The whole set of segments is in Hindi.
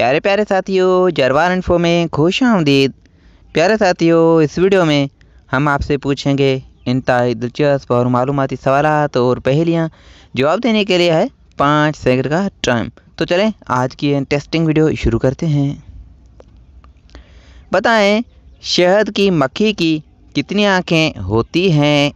प्यारे प्यारे साथियों जरवार इन्फो में खुश आमदीद प्यारे साथियों इस वीडियो में हम आपसे पूछेंगे इंतहाई दिलचस्प और मालूमती सवाल और पहेलियाँ जवाब देने के लिए है पाँच सेकंड का टाइम तो चलें आज की इंटरेस्टिंग वीडियो शुरू करते हैं बताएं शहद की मक्खी की कितनी आँखें होती हैं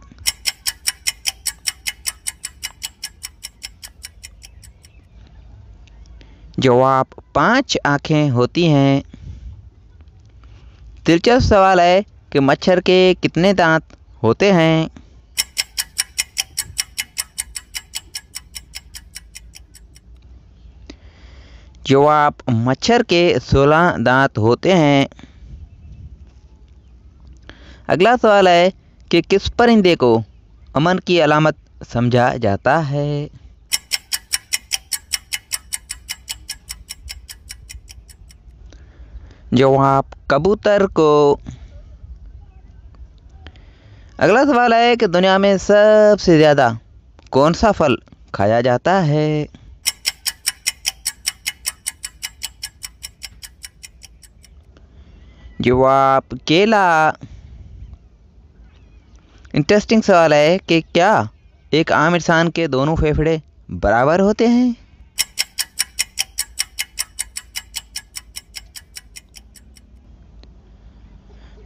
जवाब पांच आँखें होती हैं दिलचस्प सवाल है कि मच्छर के कितने दांत होते हैं जवाब मच्छर के सोलह दांत होते हैं अगला सवाल है कि किस परिंदे को अमन की अलामत समझा जाता है जो आप कबूतर को अगला सवाल है कि दुनिया में सबसे ज़्यादा कौन सा फल खाया जाता है जो आप केला इंटरेस्टिंग सवाल है कि क्या एक आम इंसान के दोनों फेफड़े बराबर होते हैं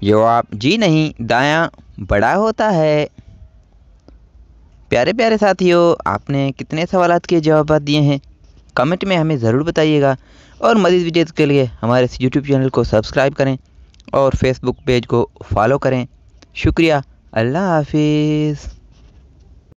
जवाब जी नहीं दायां बड़ा होता है प्यारे प्यारे साथियों आपने कितने सवाल के जवाब दिए हैं कमेंट में हमें ज़रूर बताइएगा और मजीद वीडियोज़ के लिए हमारे इस यूट्यूब चैनल को सब्सक्राइब करें और फेसबुक पेज को फॉलो करें शुक्रिया अल्लाह हाफिज़